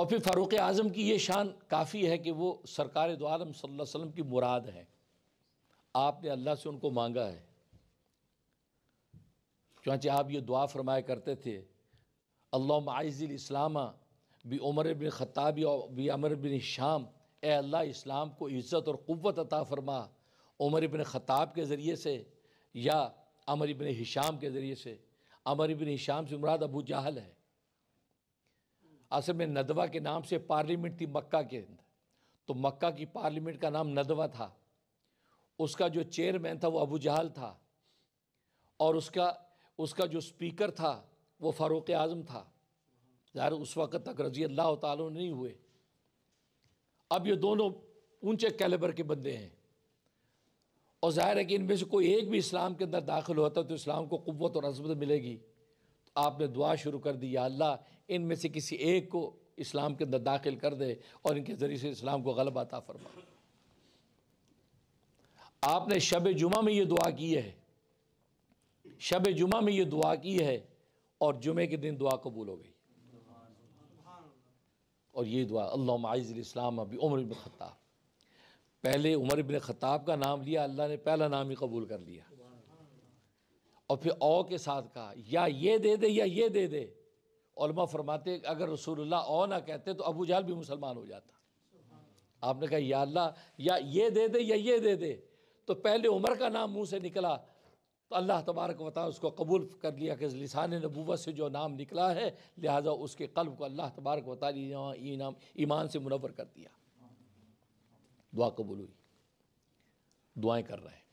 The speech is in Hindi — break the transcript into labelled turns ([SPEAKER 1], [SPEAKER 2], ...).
[SPEAKER 1] और फिर फ़ारूक आज़म की ये शान काफ़ी है कि वो सरकार दो आलम वसम की मुराद है आपने अल्लाह से उनको मांगा है चाँचे आप ये दुआ फरमाया करते थे अल्लाह आइज़िल इस्लामा बी उमर बिन और बी अमर बिन शाम ए अल्लाह इस्लाम को इज़्ज़त और क़वत अता फ़रमा उमर बिन खत्ताब के ज़रिए से या अमर बिन हिशाम के ज़रिए से अमर बिन हिशाम से मुराद अबू जहल है असल में नदवा के नाम से पार्लियामेंट थी मक्का के अंदर तो मक्का की पार्लियामेंट का नाम नदवा था उसका जो चेयरमैन था वो अबू जहल था और उसका उसका जो स्पीकर था वो फ़ारूक आज़म था ज़ाहिर उस वक़्त तक रजी अल्लाह ताली नहीं हुए अब ये दोनों ऊंचे कैलेबर के बंदे हैं और ज़ाहिर है कि इनमें से कोई एक भी इस्लाम के अंदर दाखिल होता तो इस्लाम को कुत और अजमत मिलेगी तो आपने दुआ शुरू कर दी या अल्लाह इनमें से किसी एक को इस्लाम के अंदर दाखिल कर दे और इनके ज़रिए से इस्लाम को गलब आता फरमा आपने शब जुमा में ये दुआ की है शब जुमा में ये दुआ की है और जुमे के दिन दुआ कबूल हो गई और ये दुआ अल्लाह इस्लाम अभी उमर बिन ख़त्ताब पहले उमर बिन खताब का नाम लिया अल्लाह ने पहला नाम ही कबूल कर लिया और फिर ओ के साथ कहा या ये दे दे या ये दे दे उलमा फरमाते अगर रसूलुल्लाह ओ ना कहते तो अबू जाल भी मुसलमान हो जाता आपने कहा या अल्लाह या ये दे दे या ये दे दे तो पहले उमर का नाम मुंह से निकला तो अल्लाह तबारक वताल उसको कबूल कर लिया कि लिसान नबूवत से जो नाम निकला है लिहाजा उसके कल्ब को अल्लाह तबारक वताल इनाम ईमान से मुनवर कर दिया दुआ कबूल हुई दुआएं कर रहे हैं